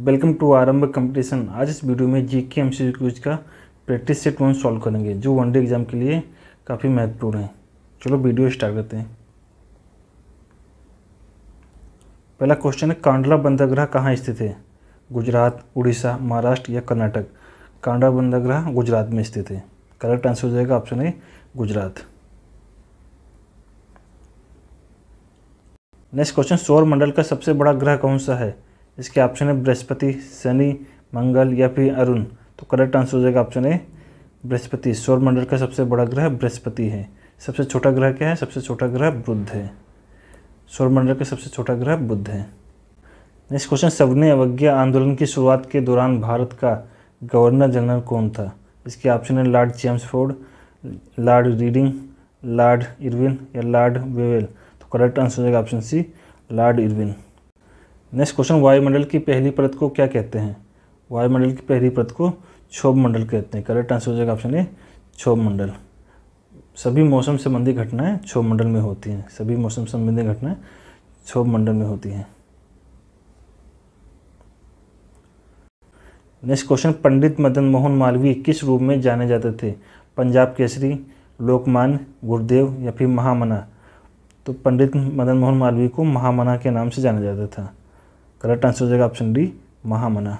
welcome to आरंभ competition आज इस वीडियो में जी के एम का प्रैक्टिस सेट वन सॉल्व करेंगे जो वनडे एग्ज़ाम के लिए काफ़ी महत्वपूर्ण है चलो वीडियो स्टार्ट करते हैं पहला क्वेश्चन है कांडला बंदरगाह कहाँ स्थित है गुजरात उड़ीसा महाराष्ट्र या कर्नाटक कांडला बंदरगाह गुजरात में स्थित है करेक्ट आंसर हो जाएगा option A Gujarat next question सौर मंडल का सबसे बड़ा ग्रह कौन सा है इसके ऑप्शन है बृहस्पति शनि मंगल या फिर अरुण तो करेक्ट आंसर हो जाएगा ऑप्शन ए बृहस्पति सौरमंडल का सबसे बड़ा ग्रह बृहस्पति है सबसे छोटा ग्रह क्या है सबसे छोटा ग्रह बुद्ध है सौरमंडल का सबसे छोटा ग्रह बुद्ध है नेक्स्ट क्वेश्चन सवर्ण अवज्ञा आंदोलन की शुरुआत के दौरान भारत का गवर्नर जनरल कौन था इसके ऑप्शन है lord Chelmsford ford lord reading lord Irwin या लॉर्ड वेवेल तो करेक्ट आंसर हो जाएगा option C lord Irwin next question वायुमंडल की पहली परत को क्या कहते हैं वायुमंडल की पहली परत को क्षोभ मंडल कहते हैं करेक्ट आंसर हो जाएगा ऑप्शन ए क्षोभ मंडल सभी मौसम संबंधी घटनाएं क्षोभ मंडल में होती हैं सभी मौसम संबंधी घटनाएं क्षोभ मंडल में होती हैं नेक्स्ट क्वेश्चन पंडित मदन मोहन मालवीय किस रूप में जाने जाते थे पंजाब केसरी लोकमान गुरुदेव या फिर महामना तो पंडित मदन मोहन मालवीय को महामना के नाम से जाना जाता था करेक्ट आंसर हो जाएगा option D Mahamana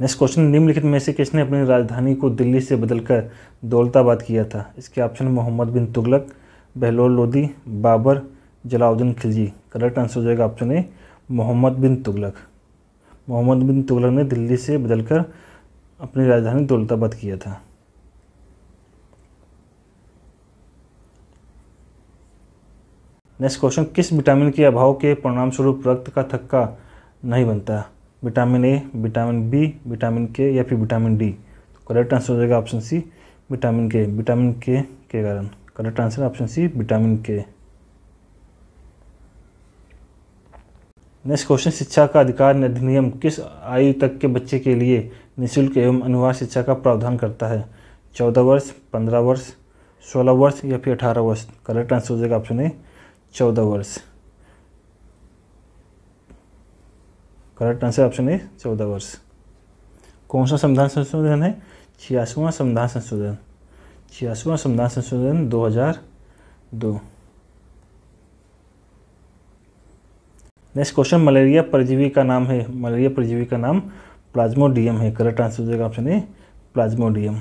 next question निम्नलिखित में से किसने अपनी राजधानी को दिल्ली से बदलकर दौलताबाद किया था इसके option Muhammad bin Tughlaq Bahlol Lodi Babur Jalaluddin Khilji correct answer हो जाएगा ऑप्शन ए मोहम्मद बिन तुगलक मोहम्मद बिन तुगलक ने दिल्ली से बदलकर अपनी राजधानी दौलताबाद किया था नेक्स्ट क्वेश्चन किस विटामिन के अभाव के परिणाम स्वरूप रक्त का थक्का नहीं बनता vitamin A vitamin B vitamin K या फिर विटामिन डी तो करेक्ट आंसर हो जाएगा option C vitamin K vitamin K के कारण correct answer option C vitamin K next question शिक्षा का अधिकार अधिनियम किस आयु तक के बच्चे के लिए निःशुल्क एवं अनिवार्य शिक्षा का प्रावधान करता है चौदह वर्ष पंद्रह वर्ष सोलह वर्ष या फिर अठारह वर्ष करेक्ट आंसर हो जाएगा ऑप्शन ए चौदह वर्ष करेक्ट आंसर ऑप्शन ए चौदह वर्ष कौन सा संविधान संशोधन है छियासवा संविधान संशोधन छियासवा संविधान संशोधन 2002 नेक्स्ट क्वेश्चन मलेरिया परजीवी का नाम है मलेरिया परजीवी का नाम प्लाज्मोडियम है करेक्ट आंसर हो जाएगा option A plasmodium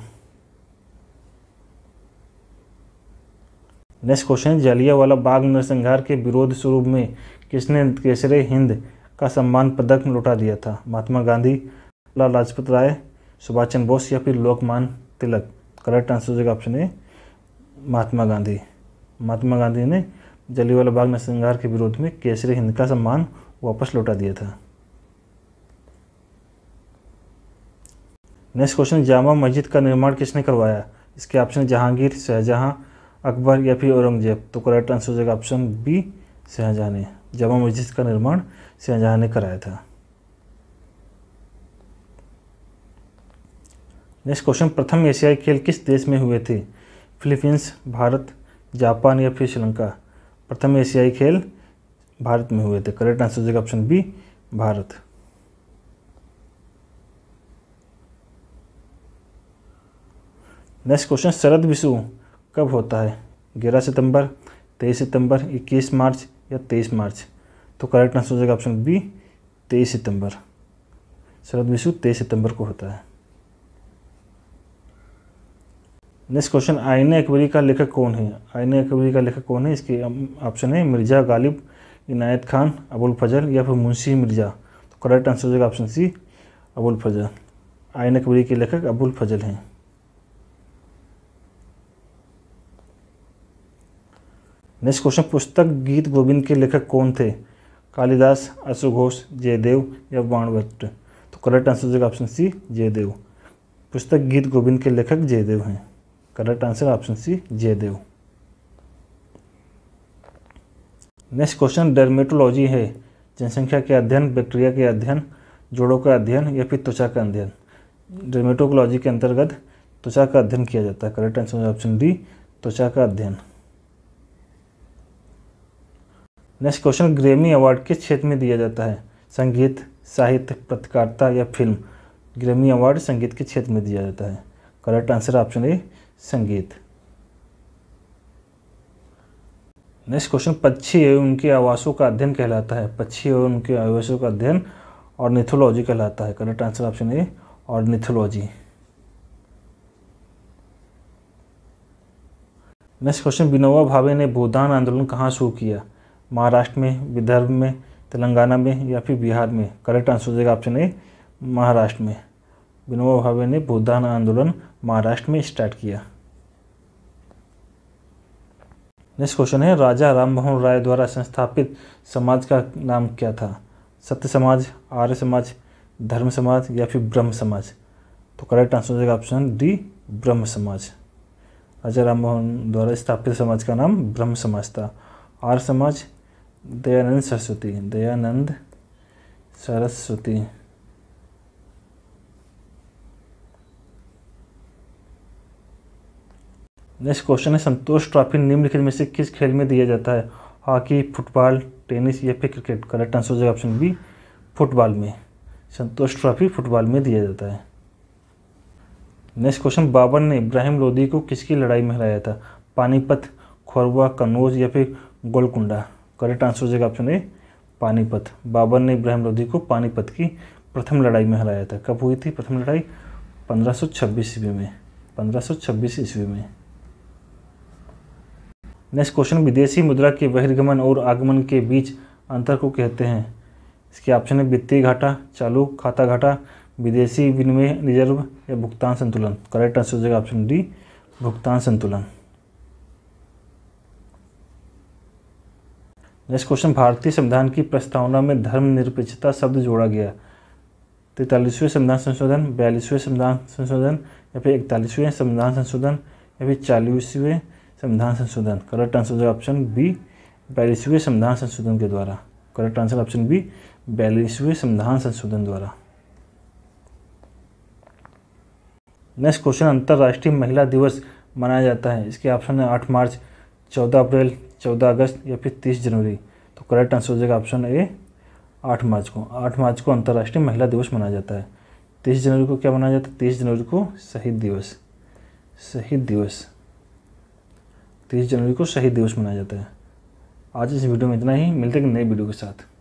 next question Jallianwala बाग नरसंहार के विरोध स्वरूप में किसने केसरे हिंद का सम्मान पदक लौटा दिया था महात्मा गांधी लाल लाजपत राय सुभाष चंद्र बोस या फिर लोकमान तिलक करेक्ट आंसर हो ऑप्शन ए महात्मा गांधी महात्मा गांधी ने जलियावाला बाग नरसंहार के विरोध में केसरे हिंद का सम्मान वापस लौटा दिया था नेक्स्ट क्वेश्चन जामा मस्जिद का निर्माण किसने करवाया इसके ऑप्शन जहांगीर शाहजहां अकबर या फिर औरंगजेब तो करेक्ट आंसर हो जाएगा ऑप्शन बी शाहजहाँ ने जामा मस्जिद का निर्माण शाहजहाँ ने कराया था नेक्स्ट क्वेश्चन प्रथम एशियाई खेल किस देश में हुए थे फिलीपींस भारत जापान या फिर श्रीलंका प्रथम एशियाई खेल भारत में हुए थे करेक्ट आंसर हो जाएगा option B Bharat next question शरद विशु कब होता है ग्यारह सितंबर तेईस सितंबर इक्कीस मार्च या तेईस मार्च तो करेक्ट आंसर हो जाएगा ऑप्शन बी तेईस सितंबर शरद विशु तेईस सितंबर को होता है नेक्स्ट क्वेश्चन आयन अकबरी का लेखक कौन है आयन अकबरी का लेखक कौन है इसके ऑप्शन है मिर्जा गालिब इनायत खान अबुल फजल या फिर मुंशी मिर्जा तो करेक्ट आंसर हो जाएगा ऑप्शन सी अबुल फजल आयन अकबरी के लेखक अबुल फजल हैं नेक्स्ट क्वेश्चन पुस्तक गीत गोविंद के लेखक कौन थे कालिदास अशु जयदेव या बाणभट्ट तो करेक्ट आंसर हो जाएगा ऑप्शन सी जयदेव पुस्तक गीत गोविंद के लेखक जयदेव हैं correct answer option C Jayadev next question dermatology है जनसंख्या के अध्ययन बैक्टीरिया के अध्ययन जोड़ों का अध्ययन या फिर त्वचा का अध्ययन डर्मेटोलॉजी के अंतर्गत त्वचा का अध्ययन किया जाता है करेक्ट आंसर ऑप्शन डी त्वचा का अध्ययन नेक्स्ट क्वेश्चन ग्रेमी अवार्ड किस क्षेत्र में दिया जाता है संगीत साहित्य पत्रकारिता या फिल्म ग्रेमी अवार्ड संगीत के क्षेत्र में दिया जाता है करेक्ट आंसर ऑप्शन ए संगीत नेक्स्ट क्वेश्चन पक्षी एवं उनके आवासों का अध्ययन कहलाता है पक्षी एवं उनके आवासों का अध्ययन और निथोलॉजी कहलाता है करेक्ट आंसर ऑप्शन ए और निथोलॉजी नेक्स्ट क्वेश्चन विनोबा भावे ने भूदान आंदोलन कहाँ शुरू किया महाराष्ट्र में विदर्भ में तेलंगाना में या फिर बिहार में करेक्ट आंसर हो जाएगा ऑप्शन ए महाराष्ट्र में विनोबा भावे ने भूदान आंदोलन महाराष्ट्र में स्टार्ट किया नेक्स्ट क्वेश्चन है राजा राममोहन राय द्वारा संस्थापित समाज का नाम क्या था सत्य समाज आर्य समाज धर्म समाज या फिर ब्रह्म समाज तो करेक्ट आंसर हो जाएगा ऑप्शन डी ब्रह्म समाज राजा राममोहन द्वारा स्थापित समाज का नाम ब्रह्म समाज था आर्य समाज दयानंद सरस्वती दयानंद सरस्वती नेक्स्ट क्वेश्चन है संतोष ट्रॉफी निम्नलिखित में से किस खेल में दिया जाता है हॉकी फुटबॉल टेनिस या फिर क्रिकेट करेक्ट आंसर हो जाएगा ऑप्शन बी फुटबॉल में संतोष ट्रॉफी फुटबॉल में दिया जाता है नेक्स्ट क्वेश्चन बाबर ने इब्राहिम लोधी को किसकी लड़ाई में हराया था पानीपत खोरवा कन्नौज या फिर गोलकुंडा करेक्ट आंसर हो जाएगा ऑप्शन ए पानीपत बाबर ने इब्राहिम लोधी को पानीपत की प्रथम लड़ाई में हराया था कब हुई थी प्रथम लड़ाई 1526 ईस्वी में 1526 ईस्वी में नेक्स्ट क्वेश्चन विदेशी मुद्रा के बहिर्गमन और आगमन के बीच अंतर को कहते हैं इसके ऑप्शन है वित्तीय घाटा चालू खाता घाटा विदेशी विनिमय रिजर्व या भुगतान संतुलन करेक्ट आंसर हो जाएगा ऑप्शन डी भुगतान संतुलन नेक्स्ट क्वेश्चन भारतीय संविधान की प्रस्तावना में धर्मनिरपेक्षता शब्द जोड़ा गया तैतालीसवें संविधान संशोधन बयालीसवें संविधान संशोधन या फिर इकतालीसवें संविधान संशोधन या फिर चालीसवें संविधान संशोधन करेक्ट आंसर ऑप्शन बी बयालीसवें संविधान संशोधन के द्वारा करेक्ट आंसर ऑप्शन बी बयालीसवें संविधान संशोधन द्वारा नेक्स्ट क्वेश्चन अंतर्राष्ट्रीय महिला दिवस मनाया जाता है इसके ऑप्शन है आठ मार्च चौदह अप्रैल चौदह अगस्त या फिर तीस जनवरी तो करेक्ट आंसर हो जाएगा ऑप्शन ए आठ मार्च को आठ मार्च को अंतर्राष्ट्रीय महिला दिवस मनाया जाता है तीस जनवरी को क्या मनाया जाता है तीस जनवरी को शहीद दिवस शहीद दिवस तीस जनवरी को शहीद दिवस मनाया जाता है आज इस वीडियो में इतना ही मिलते हैं नए वीडियो के साथ